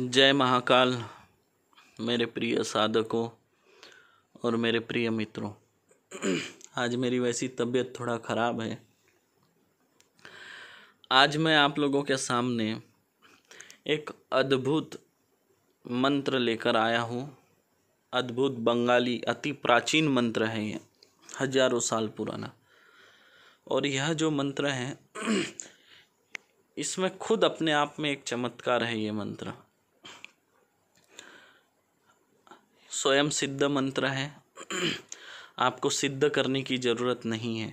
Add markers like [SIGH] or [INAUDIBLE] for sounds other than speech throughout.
जय महाकाल मेरे प्रिय साधकों और मेरे प्रिय मित्रों आज मेरी वैसी तबीयत थोड़ा ख़राब है आज मैं आप लोगों के सामने एक अद्भुत मंत्र लेकर आया हूँ अद्भुत बंगाली अति प्राचीन मंत्र है ये हजारों साल पुराना और यह जो मंत्र है इसमें खुद अपने आप में एक चमत्कार है ये मंत्र स्वयं सिद्ध मंत्र है आपको सिद्ध करने की ज़रूरत नहीं है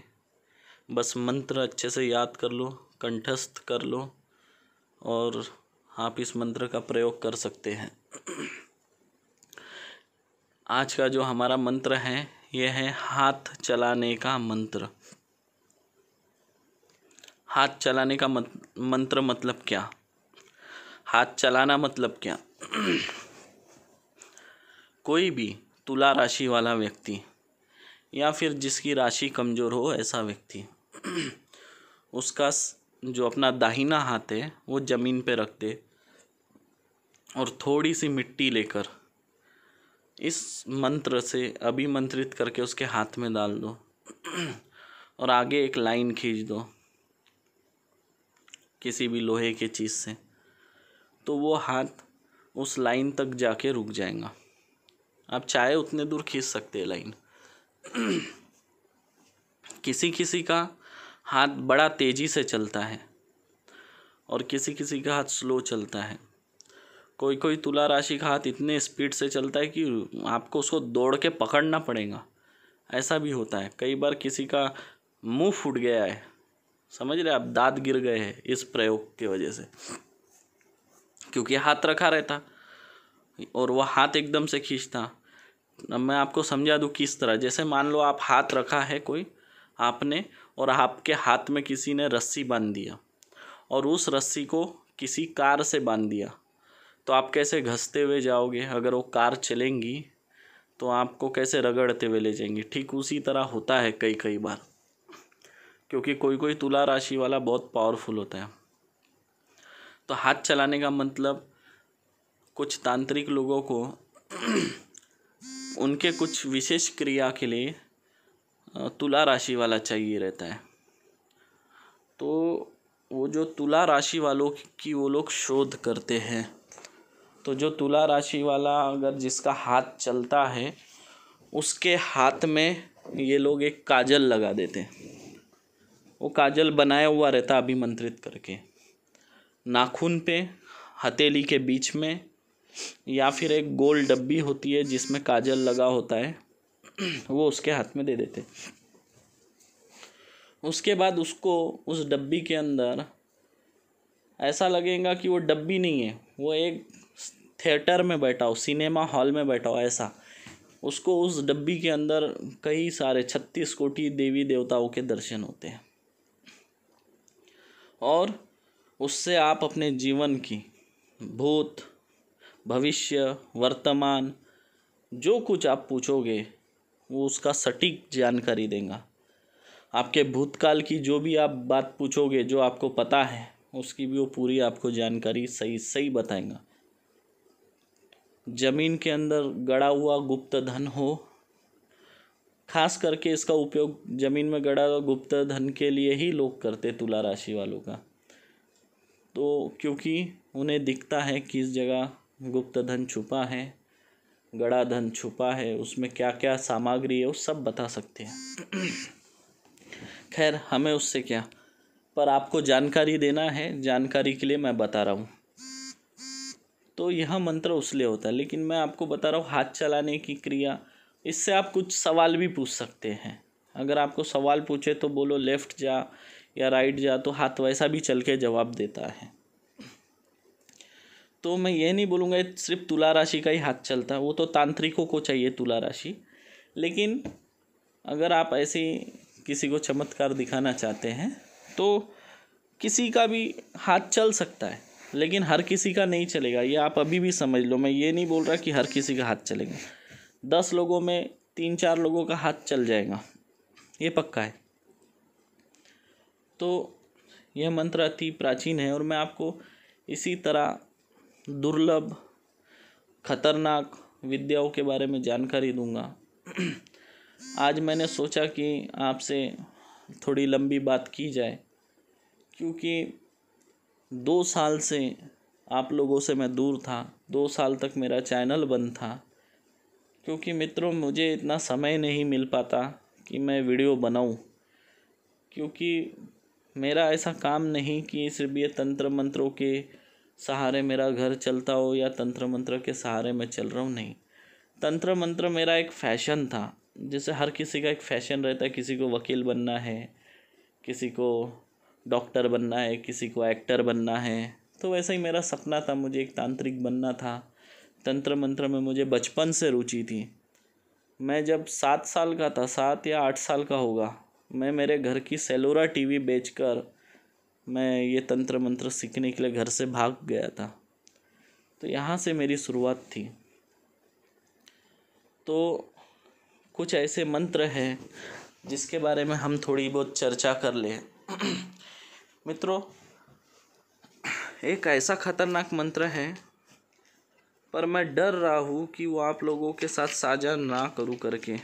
बस मंत्र अच्छे से याद कर लो कंठस्थ कर लो और आप इस मंत्र का प्रयोग कर सकते हैं आज का जो हमारा मंत्र है यह है हाथ चलाने का मंत्र हाथ चलाने का मंत्र मतलब क्या हाथ चलाना मतलब क्या कोई भी तुला राशि वाला व्यक्ति या फिर जिसकी राशि कमज़ोर हो ऐसा व्यक्ति [CLEARS THROAT] उसका जो अपना दाहिना हाथ है वो ज़मीन पे रख दे और थोड़ी सी मिट्टी लेकर इस मंत्र से अभिमंत्रित करके उसके हाथ में डाल दो [CLEARS THROAT] और आगे एक लाइन खींच दो किसी भी लोहे के चीज़ से तो वो हाथ उस लाइन तक जाके रुक जाएगा आप चाहे उतने दूर खींच सकते हैं लाइन किसी किसी का हाथ बड़ा तेज़ी से चलता है और किसी किसी का हाथ स्लो चलता है कोई कोई तुला राशि का हाथ इतने स्पीड से चलता है कि आपको उसको दौड़ के पकड़ना पड़ेगा ऐसा भी होता है कई बार किसी का मुंह फूट गया है समझ रहे आप दांत गिर गए हैं इस प्रयोग की वजह से क्योंकि हाथ रखा रहता और वह हाथ एकदम से खींचता मैं आपको समझा दूँ किस तरह जैसे मान लो आप हाथ रखा है कोई आपने और आपके हाथ में किसी ने रस्सी बांध दिया और उस रस्सी को किसी कार से बांध दिया तो आप कैसे घसते हुए जाओगे अगर वो कार चलेंगी तो आपको कैसे रगड़ते हुए ले जाएंगे ठीक उसी तरह होता है कई कई बार क्योंकि कोई कोई तुला राशि वाला बहुत पावरफुल होता है तो हाथ चलाने का मतलब कुछ तांत्रिक लोगों को उनके कुछ विशेष क्रिया के लिए तुला राशि वाला चाहिए रहता है तो वो जो तुला राशि वालों की वो लोग शोध करते हैं तो जो तुला राशि वाला अगर जिसका हाथ चलता है उसके हाथ में ये लोग एक काजल लगा देते हैं वो काजल बनाया हुआ रहता अभिमंत्रित करके नाखून पे हथेली के बीच में या फिर एक गोल डब्बी होती है जिसमें काजल लगा होता है वो उसके हाथ में दे देते उसके बाद उसको उस डब्बी के अंदर ऐसा लगेगा कि वो डब्बी नहीं है वो एक थिएटर में बैठा हो सिनेमा हॉल में बैठा हो ऐसा उसको उस डब्बी के अंदर कई सारे छत्तीस कोटि देवी देवताओं के दर्शन होते हैं और उससे आप अपने जीवन की भूत भविष्य वर्तमान जो कुछ आप पूछोगे वो उसका सटीक जानकारी देगा आपके भूतकाल की जो भी आप बात पूछोगे जो आपको पता है उसकी भी वो पूरी आपको जानकारी सही सही बताएगा ज़मीन के अंदर गड़ा हुआ गुप्त धन हो खास करके इसका उपयोग ज़मीन में गड़ा हुआ गुप्त धन के लिए ही लोग करते तुला राशि वालों का तो क्योंकि उन्हें दिखता है किस जगह गुप्त धन छुपा है गड़ा धन छुपा है उसमें क्या क्या सामग्री है वो सब बता सकते हैं [CLEARS THROAT] खैर हमें उससे क्या पर आपको जानकारी देना है जानकारी के लिए मैं बता रहा हूँ तो यह मंत्र उसलिए होता है लेकिन मैं आपको बता रहा हूँ हाथ चलाने की क्रिया इससे आप कुछ सवाल भी पूछ सकते हैं अगर आपको सवाल पूछे तो बोलो लेफ़्ट जा या राइट जा तो हाथ वैसा भी चल के जवाब देता है तो मैं ये नहीं बोलूँगा सिर्फ तुला राशि का ही हाथ चलता है वो तो तांत्रिकों को चाहिए तुला राशि लेकिन अगर आप ऐसे किसी को चमत्कार दिखाना चाहते हैं तो किसी का भी हाथ चल सकता है लेकिन हर किसी का नहीं चलेगा ये आप अभी भी समझ लो मैं ये नहीं बोल रहा कि हर किसी का हाथ चलेगा दस लोगों में तीन चार लोगों का हाथ चल जाएगा ये पक्का है तो यह मंत्र अति प्राचीन है और मैं आपको इसी तरह दुर्लभ खतरनाक विद्याओं के बारे में जानकारी दूंगा आज मैंने सोचा कि आपसे थोड़ी लंबी बात की जाए क्योंकि दो साल से आप लोगों से मैं दूर था दो साल तक मेरा चैनल बंद था क्योंकि मित्रों मुझे इतना समय नहीं मिल पाता कि मैं वीडियो बनाऊं क्योंकि मेरा ऐसा काम नहीं कि सिर्फ ये तंत्र मंत्रों के सहारे मेरा घर चलता हो या तंत्र मंत्र के सहारे मैं चल रहा हूँ नहीं तंत्र मंत्र मेरा एक फैशन था जैसे हर किसी का एक फैशन रहता है किसी को वकील बनना है किसी को डॉक्टर बनना है किसी को एक्टर बनना है तो वैसा ही मेरा सपना था मुझे एक तांत्रिक बनना था तंत्र मंत्र में मुझे बचपन से रुचि थी मैं जब सात साल का था सात या आठ साल का होगा मैं मेरे घर की सेलोरा टीवी बेचकर मैं ये तंत्र मंत्र सीखने के लिए घर से भाग गया था तो यहाँ से मेरी शुरुआत थी तो कुछ ऐसे मंत्र हैं जिसके बारे में हम थोड़ी बहुत चर्चा कर लें मित्रों एक ऐसा खतरनाक मंत्र है पर मैं डर रहा हूँ कि वो आप लोगों के साथ साझा ना करूँ करके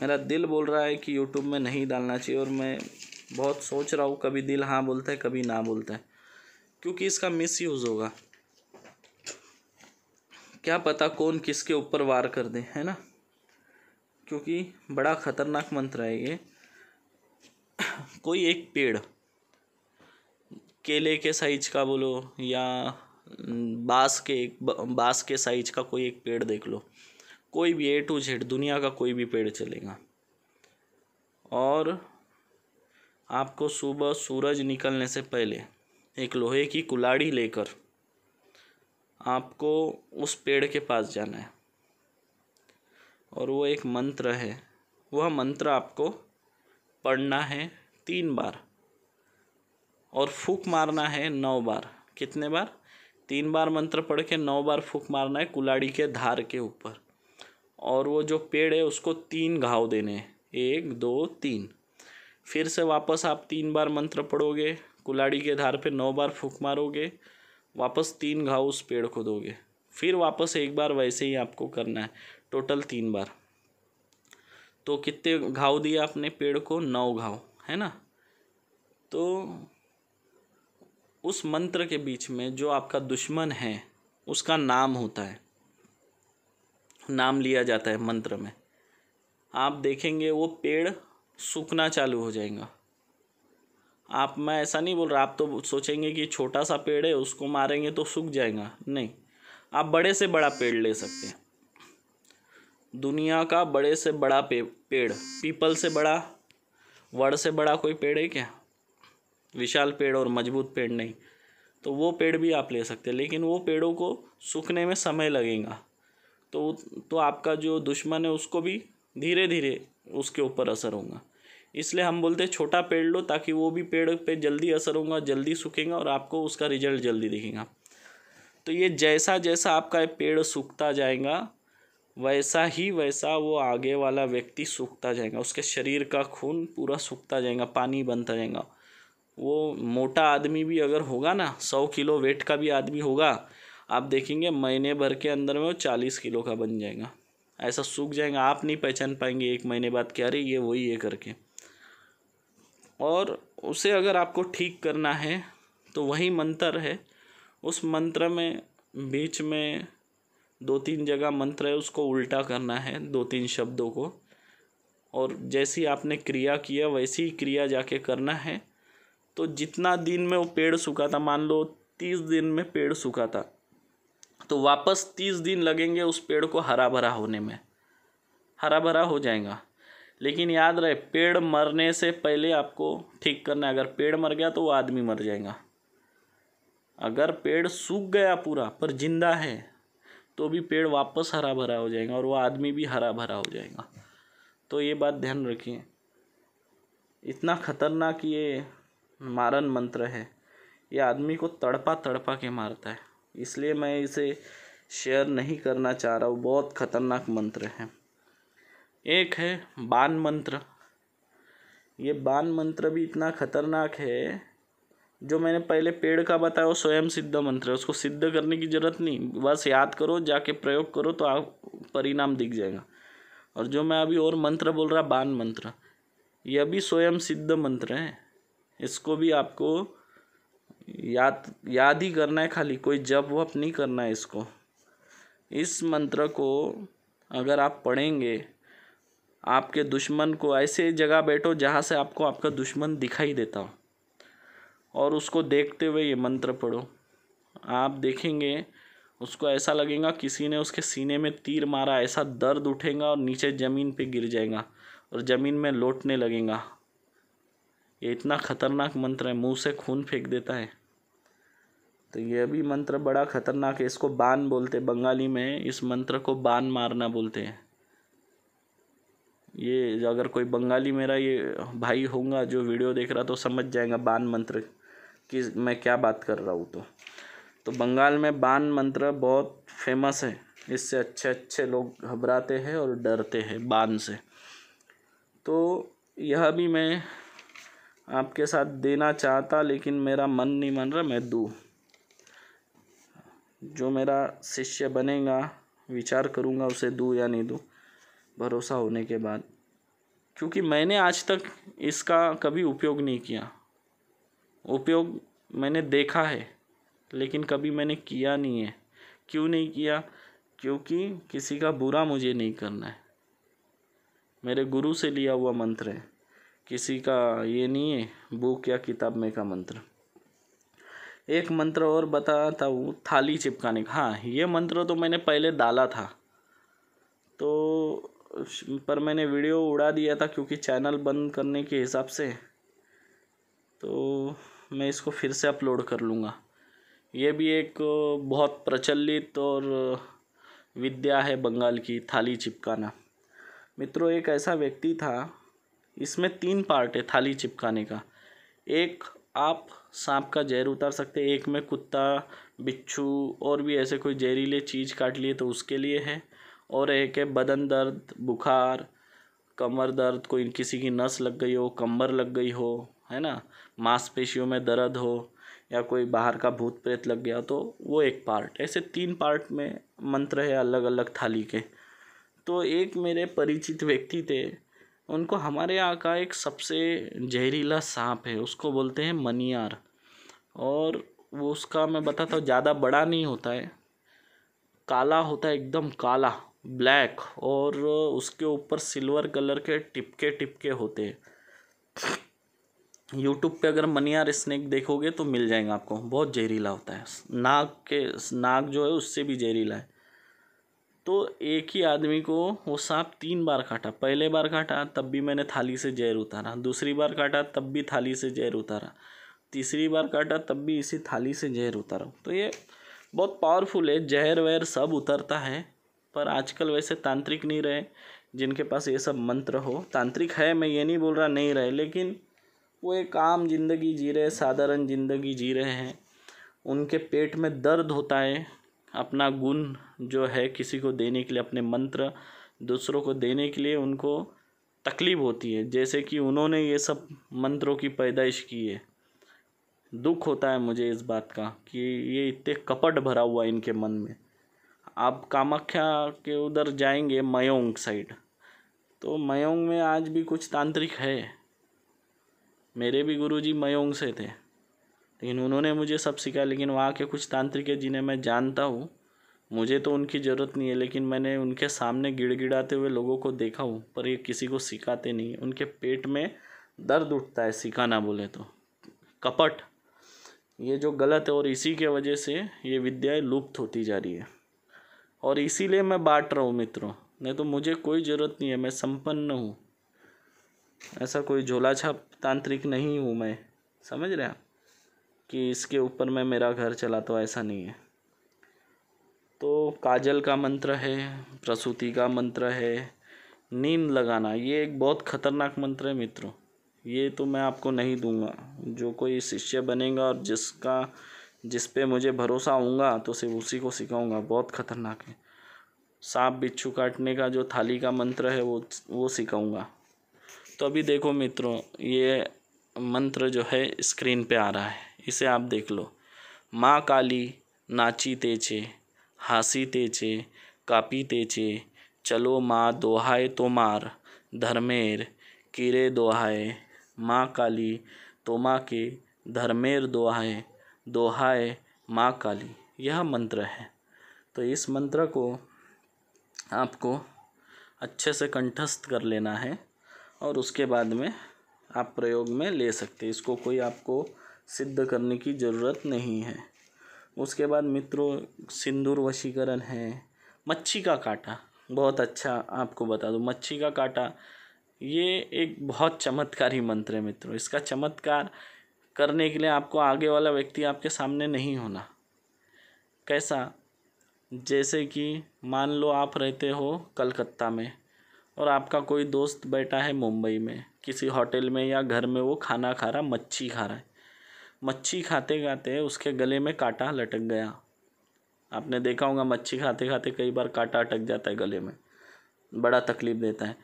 मेरा दिल बोल रहा है कि यूट्यूब में नहीं डालना चाहिए और मैं बहुत सोच रहा हूँ कभी दिल हाँ बोलता है कभी ना बोलता है क्योंकि इसका मिस यूज़ होगा क्या पता कौन किसके ऊपर वार कर दे है ना क्योंकि बड़ा ख़तरनाक मंत्र है ये कोई एक पेड़ केले के साइज का बोलो या बांस के बांस के साइज का कोई एक पेड़ देख लो कोई भी ए टू जेड दुनिया का कोई भी पेड़ चलेगा और आपको सुबह सूरज निकलने से पहले एक लोहे की कुलाड़ी लेकर आपको उस पेड़ के पास जाना है और वो एक मंत्र है वह मंत्र आपको पढ़ना है तीन बार और फूक मारना है नौ बार कितने बार तीन बार मंत्र पढ़ के नौ बार फूक मारना है कुलाड़ी के धार के ऊपर और वो जो पेड़ है उसको तीन घाव देने हैं एक दो तीन फिर से वापस आप तीन बार मंत्र पढ़ोगे कुलाड़ी के धार पे नौ बार फूक मारोगे वापस तीन घाव उस पेड़ को दोगे फिर वापस एक बार वैसे ही आपको करना है टोटल तीन बार तो कितने घाव दिए आपने पेड़ को नौ घाव है ना तो उस मंत्र के बीच में जो आपका दुश्मन है उसका नाम होता है नाम लिया जाता है मंत्र में आप देखेंगे वो पेड़ सूखना चालू हो जाएगा आप मैं ऐसा नहीं बोल रहा आप तो सोचेंगे कि छोटा सा पेड़ है उसको मारेंगे तो सूख जाएगा नहीं आप बड़े से बड़ा पेड़ ले सकते हैं दुनिया का बड़े से बड़ा पे, पेड़ पीपल से बड़ा वड़ से बड़ा कोई पेड़ है क्या विशाल पेड़ और मजबूत पेड़ नहीं तो वो पेड़ भी आप ले सकते हैं लेकिन वो पेड़ों को सूखने में समय लगेगा तो तो आपका जो दुश्मन है उसको भी धीरे धीरे उसके ऊपर असर होगा इसलिए हम बोलते हैं छोटा पेड़ लो ताकि वो भी पेड़ पे जल्दी असर होगा जल्दी सूखेगा और आपको उसका रिजल्ट जल्दी दिखेगा तो ये जैसा जैसा आपका पेड़ सूखता जाएगा वैसा ही वैसा वो आगे वाला व्यक्ति सूखता जाएगा उसके शरीर का खून पूरा सूखता जाएगा पानी बनता जाएगा वो मोटा आदमी भी अगर होगा ना सौ किलो वेट का भी आदमी होगा आप देखेंगे महीने भर के अंदर में वो चालीस किलो का बन जाएगा ऐसा सूख जाएगा आप नहीं पहचान पाएंगे एक महीने बाद क्या अरे ये वही ये करके और उसे अगर आपको ठीक करना है तो वही मंत्र है उस मंत्र में बीच में दो तीन जगह मंत्र है उसको उल्टा करना है दो तीन शब्दों को और जैसी आपने क्रिया किया वैसी ही क्रिया जाके करना है तो जितना दिन में वो पेड़ सूखा था मान लो तीस दिन में पेड़ सूखा था तो वापस तीस दिन लगेंगे उस पेड़ को हरा भरा होने में हरा भरा हो जाएगा लेकिन याद रहे पेड़ मरने से पहले आपको ठीक करना है अगर पेड़ मर गया तो वो आदमी मर जाएगा अगर पेड़ सूख गया पूरा पर जिंदा है तो भी पेड़ वापस हरा भरा हो जाएगा और वो आदमी भी हरा भरा हो जाएगा तो ये बात ध्यान रखिए इतना खतरनाक ये मारन मंत्र है ये आदमी को तड़पा तड़पा के मारता है इसलिए मैं इसे शेयर नहीं करना चाह रहा हूँ बहुत खतरनाक मंत्र है एक है बाण मंत्र ये बाण मंत्र भी इतना खतरनाक है जो मैंने पहले पेड़ का बताया वो स्वयं सिद्ध मंत्र है उसको सिद्ध करने की ज़रूरत नहीं बस याद करो जाके प्रयोग करो तो आप परिणाम दिख जाएगा और जो मैं अभी और मंत्र बोल रहा बाण मंत्र यह भी स्वयं सिद्ध मंत्र है इसको भी आपको याद याद ही करना है खाली कोई जप वप नहीं करना है इसको इस मंत्र को अगर आप पढ़ेंगे आपके दुश्मन को ऐसे जगह बैठो जहाँ से आपको आपका दुश्मन दिखाई देता हो और उसको देखते हुए ये मंत्र पढ़ो आप देखेंगे उसको ऐसा लगेगा किसी ने उसके सीने में तीर मारा ऐसा दर्द उठेगा और नीचे ज़मीन पे गिर जाएगा और ज़मीन में लौटने लगेगा ये इतना ख़तरनाक मंत्र है मुंह से खून फेंक देता है तो यह भी मंत्र बड़ा ख़तरनाक है इसको बान बोलते बंगाली में इस मंत्र को बान मारना बोलते हैं ये अगर कोई बंगाली मेरा ये भाई होगा जो वीडियो देख रहा तो समझ जाएगा बान मंत्र कि मैं क्या बात कर रहा हूँ तो तो बंगाल में बान मंत्र बहुत फेमस है इससे अच्छे अच्छे लोग घबराते हैं और डरते हैं बाण से तो यह भी मैं आपके साथ देना चाहता लेकिन मेरा मन नहीं मान रहा मैं दूँ जो मेरा शिष्य बनेगा विचार करूँगा उसे दूँ या नहीं दूँ भरोसा होने के बाद क्योंकि मैंने आज तक इसका कभी उपयोग नहीं किया उपयोग मैंने देखा है लेकिन कभी मैंने किया नहीं है क्यों नहीं किया क्योंकि किसी का बुरा मुझे नहीं करना है मेरे गुरु से लिया हुआ मंत्र है किसी का ये नहीं है बुक या किताब में का मंत्र एक मंत्र और बताया था वो थाली चिपकाने का हाँ ये मंत्र तो मैंने पहले डाला था पर मैंने वीडियो उड़ा दिया था क्योंकि चैनल बंद करने के हिसाब से तो मैं इसको फिर से अपलोड कर लूँगा ये भी एक बहुत प्रचलित और विद्या है बंगाल की थाली चिपकाना मित्रों एक ऐसा व्यक्ति था इसमें तीन पार्ट है थाली चिपकाने का एक आप सांप का जहर उतार सकते एक में कुत्ता बिच्छू और भी ऐसे कोई जहरीले चीज़ काट लिए तो उसके लिए है और एक है बदन दर्द बुखार कमर दर्द कोई किसी की नस लग गई हो कमर लग गई हो है ना मांसपेशियों में दर्द हो या कोई बाहर का भूत प्रेत लग गया तो वो एक पार्ट ऐसे तीन पार्ट में मंत्र है अलग अलग थाली के तो एक मेरे परिचित व्यक्ति थे उनको हमारे यहाँ का एक सबसे जहरीला सांप है उसको बोलते हैं मनियार और वो उसका मैं बताता हूँ ज़्यादा बड़ा नहीं होता है काला होता है एकदम काला ब्लैक और उसके ऊपर सिल्वर कलर के टिपके टिपके होते हैं यूट्यूब पे अगर मनियार स्नैक देखोगे तो मिल जाएगा आपको बहुत जहरीला होता है नाग के नाग जो है उससे भी जहरीला है तो एक ही आदमी को वो सांप तीन बार काटा पहले बार काटा तब भी मैंने थाली से जहर उतारा दूसरी बार काटा तब भी थाली से जहर उतारा तीसरी बार काटा तब भी इसी थाली से जहर उतारा तो ये बहुत पावरफुल है जहर वहर सब उतरता है पर आजकल वैसे तांत्रिक नहीं रहे जिनके पास ये सब मंत्र हो तांत्रिक है मैं ये नहीं बोल रहा नहीं रहे लेकिन वो एक आम जिंदगी जी रहे साधारण जिंदगी जी रहे हैं उनके पेट में दर्द होता है अपना गुण जो है किसी को देने के लिए अपने मंत्र दूसरों को देने के लिए उनको तकलीफ़ होती है जैसे कि उन्होंने ये सब मंत्रों की पैदाइश की है दुख होता है मुझे इस बात का कि ये इतने कपट भरा हुआ है इनके मन में आप कामाख्या के उधर जाएंगे मयोंग साइड तो मयोंग में आज भी कुछ तांत्रिक है मेरे भी गुरुजी मयोंग से थे लेकिन उन्होंने मुझे सब सिखाया लेकिन वहाँ के कुछ तांत्रिक है जिन्हें मैं जानता हूँ मुझे तो उनकी ज़रूरत नहीं है लेकिन मैंने उनके सामने गिड़गिड़ाते हुए लोगों को देखा हूँ पर ये किसी को सिखाते नहीं उनके पेट में दर्द उठता है सिखाना बोले तो कपट ये जो गलत है और इसी के वजह से ये विद्याएं लुप्त होती जा रही है और इसीलिए मैं बांट रहा हूँ मित्रों नहीं तो मुझे कोई ज़रूरत नहीं है मैं संपन्न हूँ ऐसा कोई झोला छाप तांत्रिक नहीं हूँ मैं समझ रहे हैं कि इसके ऊपर मैं मेरा घर चला तो ऐसा नहीं है तो काजल का मंत्र है प्रसूति का मंत्र है नींद लगाना ये एक बहुत खतरनाक मंत्र है मित्रों ये तो मैं आपको नहीं दूंगा जो कोई शिष्य बनेगा और जिसका जिस पे मुझे भरोसा होगा तो सिर्फ उसी को सिखाऊंगा बहुत खतरनाक है सांप बिच्छू काटने का जो थाली का मंत्र है वो वो सिखाऊंगा तो अभी देखो मित्रों ये मंत्र जो है स्क्रीन पे आ रहा है इसे आप देख लो माँ काली नाची तेचे हाँसी तेचे कापी तेचे चलो माँ दोहाय तोमार धर्मेर किरे दोहाय माँ काली तोमा के धर्मेर दोहाए दोहाए माँ काली यह मंत्र है तो इस मंत्र को आपको अच्छे से कंठस्थ कर लेना है और उसके बाद में आप प्रयोग में ले सकते हैं इसको कोई आपको सिद्ध करने की ज़रूरत नहीं है उसके बाद मित्रों सिंदूर वशीकरण है मच्छी का काटा बहुत अच्छा आपको बता दूँ मच्छी का काटा ये एक बहुत चमत्कारी मंत्र है मित्रों इसका चमत्कार करने के लिए आपको आगे वाला व्यक्ति आपके सामने नहीं होना कैसा जैसे कि मान लो आप रहते हो कलकत्ता में और आपका कोई दोस्त बैठा है मुंबई में किसी होटल में या घर में वो खाना खा रहा मच्छी खा रहा है मच्छी खाते खाते उसके गले में कांटा लटक गया आपने देखा होगा मच्छी खाते खाते कई बार कांटा अटक जाता है गले में बड़ा तकलीफ़ देता है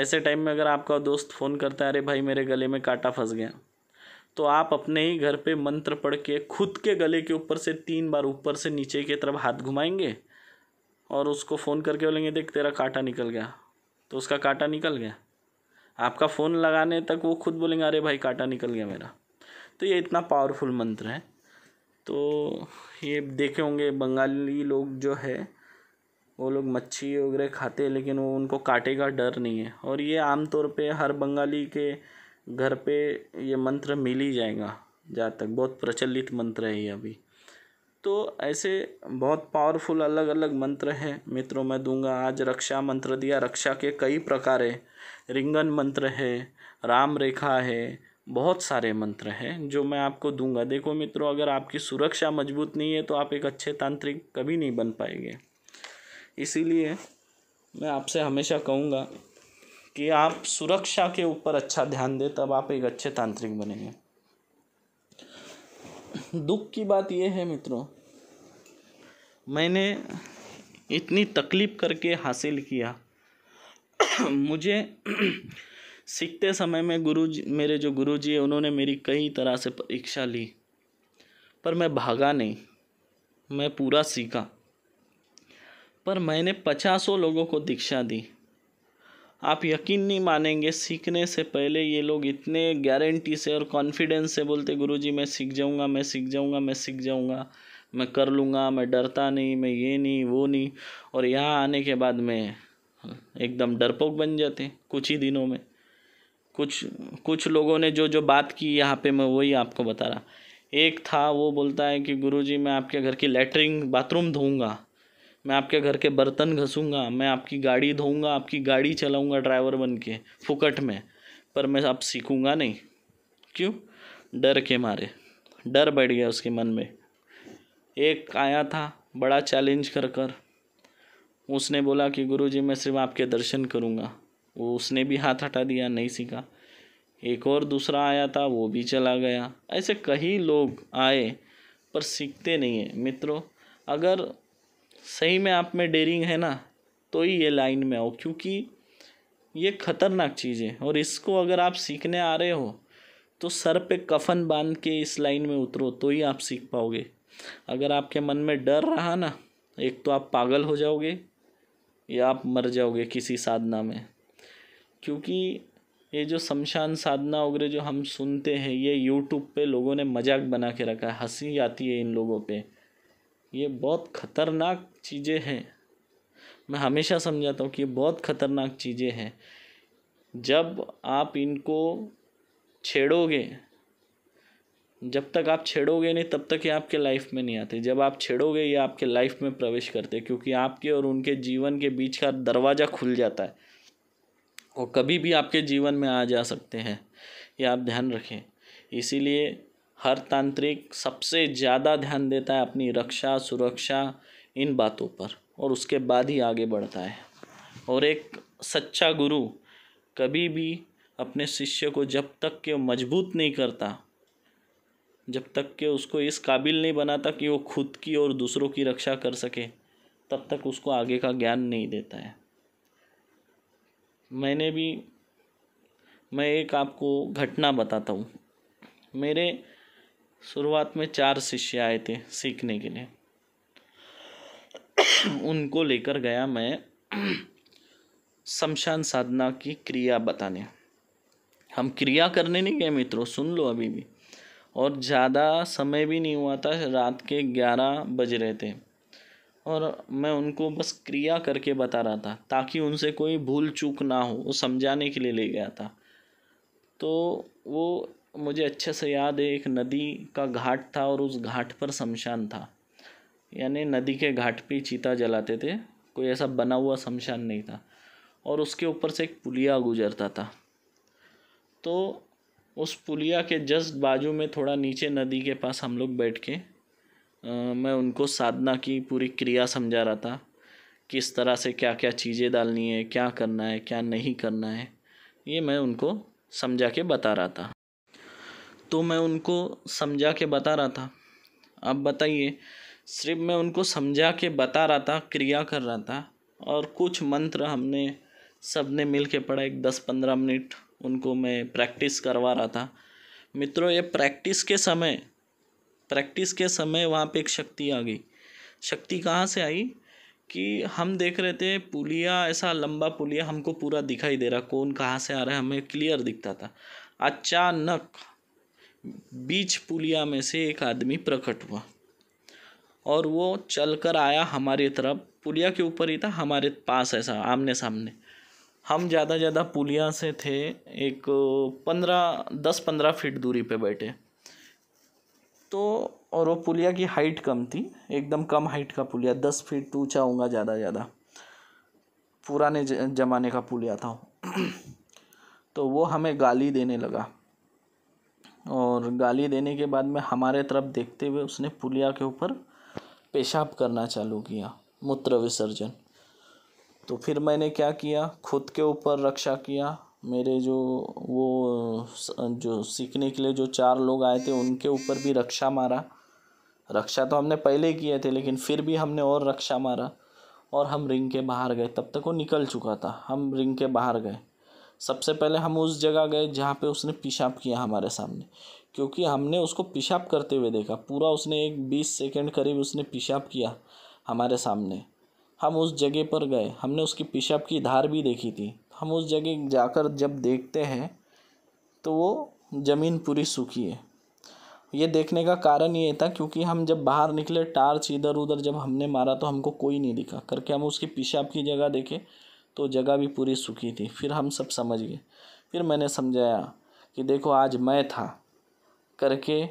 ऐसे टाइम में अगर आपका दोस्त फ़ोन करता है अरे भाई मेरे गले में कांटा फंस गया तो आप अपने ही घर पे मंत्र पढ़ के खुद के गले के ऊपर से तीन बार ऊपर से नीचे की तरफ हाथ घुमाएंगे और उसको फ़ोन करके बोलेंगे देख तेरा कांटा निकल गया तो उसका कांटा निकल गया आपका फ़ोन लगाने तक वो खुद बोलेंगे अरे भाई कांटा निकल गया मेरा तो ये इतना पावरफुल मंत्र है तो ये देखे होंगे बंगाली लोग जो है वो लोग मच्छी वगैरह खाते हैं लेकिन वो उनको काटे का डर नहीं है और ये आमतौर पे हर बंगाली के घर पे ये मंत्र मिल ही जाएगा जहाँ तक बहुत प्रचलित मंत्र है ये अभी तो ऐसे बहुत पावरफुल अलग अलग मंत्र हैं मित्रों मैं दूंगा आज रक्षा मंत्र दिया रक्षा के कई प्रकार है रिंगन मंत्र है राम रेखा है बहुत सारे मंत्र हैं जो मैं आपको दूंगा देखो मित्रों अगर आपकी सुरक्षा मजबूत नहीं है तो आप एक अच्छे तांत्रिक कभी नहीं बन पाएंगे इसीलिए मैं आपसे हमेशा कहूँगा कि आप सुरक्षा के ऊपर अच्छा ध्यान दें तब आप एक अच्छे तांत्रिक बनेंगे दुख की बात यह है मित्रों मैंने इतनी तकलीफ़ करके हासिल किया मुझे सीखते समय में गुरु मेरे जो गुरु जी है उन्होंने मेरी कई तरह से परीक्षा ली पर मैं भागा नहीं मैं पूरा सीखा पर मैंने पचासों लोगों को दीक्षा दी आप यकीन नहीं मानेंगे सीखने से पहले ये लोग इतने गारंटी से और कॉन्फिडेंस से बोलते गुरु जी मैं सीख जाऊँगा मैं सीख जाऊँगा मैं सीख जाऊँगा मैं कर लूँगा मैं डरता नहीं मैं ये नहीं वो नहीं और यहाँ आने के बाद मैं एकदम डरपोक बन जाते कुछ ही दिनों में कुछ कुछ लोगों ने जो जो बात की यहाँ पे मैं वही आपको बता रहा एक था वो बोलता है कि गुरुजी मैं आपके घर की लेटरिन बाथरूम धोऊंगा मैं आपके घर के बर्तन घसूंगा मैं आपकी गाड़ी धोऊंगा आपकी गाड़ी चलाऊंगा ड्राइवर बन के फुकट में पर मैं आप सीखूंगा नहीं क्यों डर के मारे डर बैठ गया उसके मन में एक आया था बड़ा चैलेंज कर कर उसने बोला कि गुरु जी मैं सिर्फ आपके दर्शन करूँगा वो उसने भी हाथ हटा दिया नहीं सीखा एक और दूसरा आया था वो भी चला गया ऐसे कई लोग आए पर सीखते नहीं हैं मित्रों अगर सही में आप में डेरिंग है ना तो ही ये लाइन में आओ क्योंकि ये ख़तरनाक चीज़ है और इसको अगर आप सीखने आ रहे हो तो सर पे कफन बांध के इस लाइन में उतरो तो ही आप सीख पाओगे अगर आपके मन में डर रहा ना एक तो आप पागल हो जाओगे या आप मर जाओगे किसी साधना में क्योंकि ये जो शमशान साधना वगैरह जो हम सुनते हैं ये यूट्यूब पे लोगों ने मजाक बना के रखा है हंसी आती है इन लोगों पे ये बहुत ख़तरनाक चीज़ें हैं मैं हमेशा समझाता हूँ कि ये बहुत ख़तरनाक चीज़ें हैं जब आप इनको छेड़ोगे जब तक आप छेड़ोगे नहीं तब तक ये आपके लाइफ में नहीं आते जब आप छेड़ोगे ये आपके लाइफ में प्रवेश करते क्योंकि आपके और उनके जीवन के बीच का दरवाज़ा खुल जाता है और कभी भी आपके जीवन में आ जा सकते हैं ये आप ध्यान रखें इसीलिए हर तांत्रिक सबसे ज़्यादा ध्यान देता है अपनी रक्षा सुरक्षा इन बातों पर और उसके बाद ही आगे बढ़ता है और एक सच्चा गुरु कभी भी अपने शिष्य को जब तक के मजबूत नहीं करता जब तक के उसको इस काबिल नहीं बनाता कि वो खुद की और दूसरों की रक्षा कर सके तब तक उसको आगे का ज्ञान नहीं देता है मैंने भी मैं एक आपको घटना बताता हूँ मेरे शुरुआत में चार शिष्य आए थे सीखने के लिए उनको लेकर गया मैं शमशान साधना की क्रिया बताने हम क्रिया करने नहीं गए मित्रों सुन लो अभी भी और ज़्यादा समय भी नहीं हुआ था रात के ग्यारह बज रहे थे और मैं उनको बस क्रिया करके बता रहा था ताकि उनसे कोई भूल चूक ना हो वो समझाने के लिए ले गया था तो वो मुझे अच्छे से याद है एक नदी का घाट था और उस घाट पर शमशान था यानी नदी के घाट पे चीता जलाते थे कोई ऐसा बना हुआ शमशान नहीं था और उसके ऊपर से एक पुलिया गुजरता था तो उस पुलिया के जस्ट बाजू में थोड़ा नीचे नदी के पास हम लोग बैठ के आ, मैं उनको साधना की पूरी क्रिया समझा रहा था किस तरह से क्या क्या चीज़ें डालनी है क्या करना है क्या नहीं करना है ये मैं उनको समझा के बता रहा था तो मैं उनको समझा के बता रहा था अब बताइए सिर्फ मैं उनको समझा के बता रहा था क्रिया कर रहा था और कुछ मंत्र हमने सब ने मिल के पढ़ा एक दस पंद्रह मिनट उनको मैं प्रैक्टिस करवा रहा था मित्रों ये प्रैक्टिस के समय प्रैक्टिस के समय वहाँ पे एक शक्ति आ गई शक्ति कहाँ से आई कि हम देख रहे थे पुलिया ऐसा लंबा पुलिया हमको पूरा दिखाई दे रहा कौन कहाँ से आ रहा है हमें क्लियर दिखता था अचानक बीच पुलिया में से एक आदमी प्रकट हुआ और वो चल कर आया हमारी तरफ पुलिया के ऊपर ही था हमारे पास ऐसा आमने सामने हम ज़्यादा ज़्यादा पुलिया से थे एक पंद्रह दस पंद्रह फीट दूरी पे बैठे तो और वो पुलिया की हाइट कम थी एकदम कम हाइट का पुलिया दस फीट तो ऊँचा होगा ज़्यादा ज़्यादा पुराने ज़माने का पुलिया था [CLEARS THROAT] तो वो हमें गाली देने लगा और गाली देने के बाद में हमारे तरफ़ देखते हुए उसने पुलिया के ऊपर पेशाब करना चालू किया मूत्र विसर्जन तो फिर मैंने क्या किया खुद के ऊपर रक्षा किया मेरे जो वो जो सीखने के लिए जो चार लोग आए थे उनके ऊपर भी रक्षा मारा रक्षा तो हमने पहले ही किए थे लेकिन फिर भी हमने और रक्षा मारा और हम रिंग के बाहर गए तब तक वो निकल चुका था हम रिंग के बाहर गए सबसे पहले हम उस जगह गए जहाँ पे उसने पेशाब किया हमारे सामने क्योंकि हमने उसको पेशाब करते हुए देखा पूरा उसने एक बीस सेकेंड करीब उसने पेशाब किया हमारे सामने हम उस जगह पर गए हमने उसकी पेशाब की धार भी देखी थी हम उस जगह जाकर जब देखते हैं तो वो ज़मीन पूरी सूखी है ये देखने का कारण ये था क्योंकि हम जब बाहर निकले टार्च इधर उधर जब हमने मारा तो हमको कोई नहीं दिखा करके हम उसकी पेशाब की जगह देखे तो जगह भी पूरी सूखी थी फिर हम सब समझ गए फिर मैंने समझाया कि देखो आज मैं था करके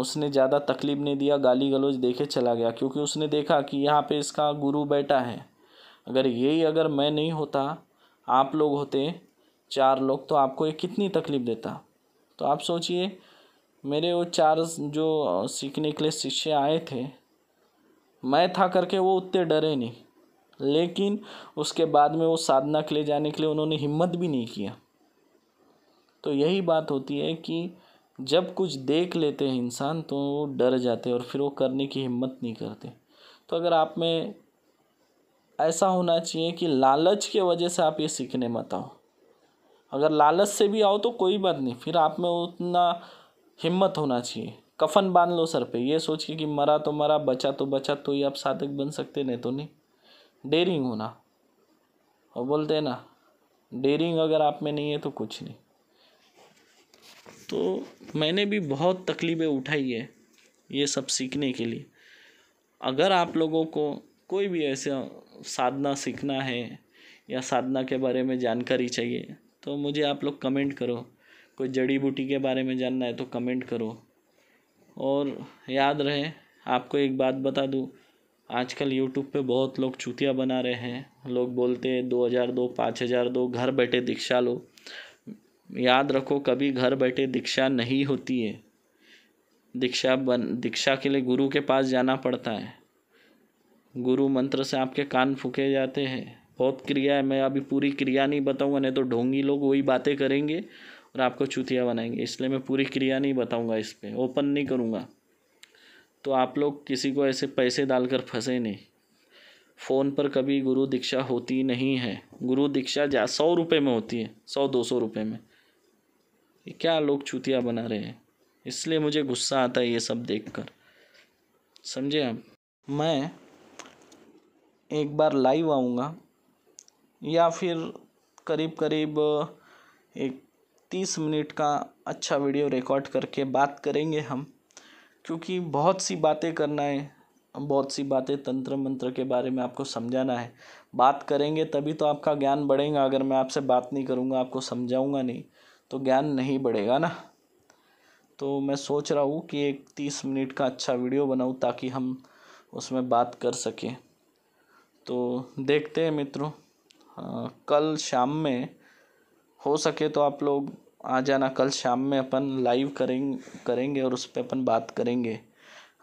उसने ज़्यादा तकलीफ़ नहीं दिया गाली गलौज देखे चला गया क्योंकि उसने देखा कि यहाँ पे इसका गुरु बैठा है अगर यही अगर मैं नहीं होता आप लोग होते चार लोग तो आपको ये कितनी तकलीफ़ देता तो आप सोचिए मेरे वो चार जो सीखने के लिए शिष्य आए थे मैं था करके वो उतने डरे नहीं लेकिन उसके बाद में वो साधना के लिए जाने के लिए उन्होंने हिम्मत भी नहीं किया तो यही बात होती है कि जब कुछ देख लेते हैं इंसान तो वो डर जाते हैं और फिर वो करने की हिम्मत नहीं करते तो अगर आप में ऐसा होना चाहिए कि लालच के वजह से आप ये सीखने मत आओ अगर लालच से भी आओ तो कोई बात नहीं फिर आप में उतना हिम्मत होना चाहिए कफन बांध लो सर पे ये सोच के कि मरा तो मरा बचा तो बचा तो ही आप साधक बन सकते नहीं तो नहीं डेरिंग होना और बोलते हैं ना डेरिंग अगर आप में नहीं है तो कुछ नहीं तो मैंने भी बहुत तकलीफ़ें उठाई है ये सब सीखने के लिए अगर आप लोगों को कोई भी ऐसा साधना सीखना है या साधना के बारे में जानकारी चाहिए तो मुझे आप लोग कमेंट करो कोई जड़ी बूटी के बारे में जानना है तो कमेंट करो और याद रहे आपको एक बात बता दूँ आजकल यूट्यूब पे बहुत लोग चूतिया बना रहे हैं लोग बोलते हैं दो हज़ार दो पाँच हज़ार दो घर बैठे दीक्षा लो याद रखो कभी घर बैठे दीक्षा नहीं होती है दीक्षा बन दीक्षा के लिए गुरु के पास जाना पड़ता है गुरु मंत्र से आपके कान फूके जाते हैं बहुत क्रिया है मैं अभी पूरी क्रिया नहीं बताऊंगा नहीं तो ढोंगी लोग वही बातें करेंगे और आपको चूतिया बनाएंगे इसलिए मैं पूरी क्रिया नहीं बताऊंगा इस पर ओपन नहीं करूँगा तो आप लोग किसी को ऐसे पैसे डालकर फंसे नहीं फ़ोन पर कभी गुरु दीक्षा होती नहीं है गुरु दीक्षा जा सौ रुपये में होती है सौ दो सौ रुपये में क्या लोग चूतिया बना रहे हैं इसलिए मुझे गुस्सा आता है ये सब कर समझे आप मैं एक बार लाइव आऊँगा या फिर करीब करीब एक तीस मिनट का अच्छा वीडियो रिकॉर्ड करके बात करेंगे हम क्योंकि बहुत सी बातें करना है बहुत सी बातें तंत्र मंत्र के बारे में आपको समझाना है बात करेंगे तभी तो आपका ज्ञान बढ़ेगा अगर मैं आपसे बात नहीं करूँगा आपको समझाऊँगा नहीं तो ज्ञान नहीं बढ़ेगा ना तो मैं सोच रहा हूँ कि एक तीस मिनट का अच्छा वीडियो बनाऊँ ताकि हम उसमें बात कर सकें तो देखते हैं मित्रों हाँ, कल शाम में हो सके तो आप लोग आ जाना कल शाम में अपन लाइव करें करेंगे और उस पर अपन बात करेंगे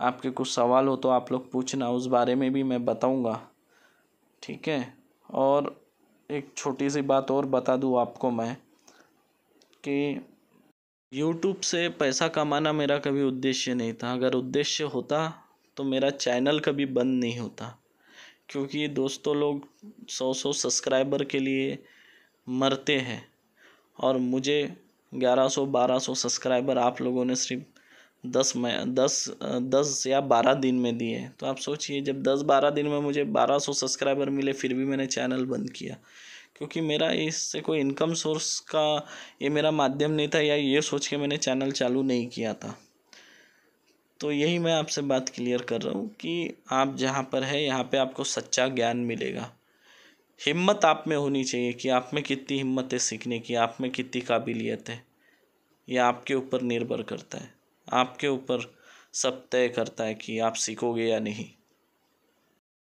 आपके कुछ सवाल हो तो आप लोग पूछना उस बारे में भी मैं बताऊंगा ठीक है और एक छोटी सी बात और बता दूँ आपको मैं कि यूट्यूब से पैसा कमाना मेरा कभी उद्देश्य नहीं था अगर उद्देश्य होता तो मेरा चैनल कभी बंद नहीं होता क्योंकि दोस्तों लोग सौ सौ सब्सक्राइबर के लिए मरते हैं और मुझे 1100 1200 सब्सक्राइबर आप लोगों ने सिर्फ दस में दस दस या बारह दिन में दिए तो आप सोचिए जब दस बारह दिन में मुझे बारह सौ सब्सक्राइबर मिले फिर भी मैंने चैनल बंद किया क्योंकि मेरा इससे कोई इनकम सोर्स का ये मेरा माध्यम नहीं था या ये सोच के मैंने चैनल चालू नहीं किया था तो यही मैं आपसे बात क्लियर कर रहा हूँ कि आप जहाँ पर है यहाँ पे आपको सच्चा ज्ञान मिलेगा हिम्मत आप में होनी चाहिए कि आप में कितनी हिम्मत है सीखने की आप में कितनी काबिलियत है ये आपके ऊपर निर्भर करता है आपके ऊपर सब तय करता है कि आप सीखोगे या नहीं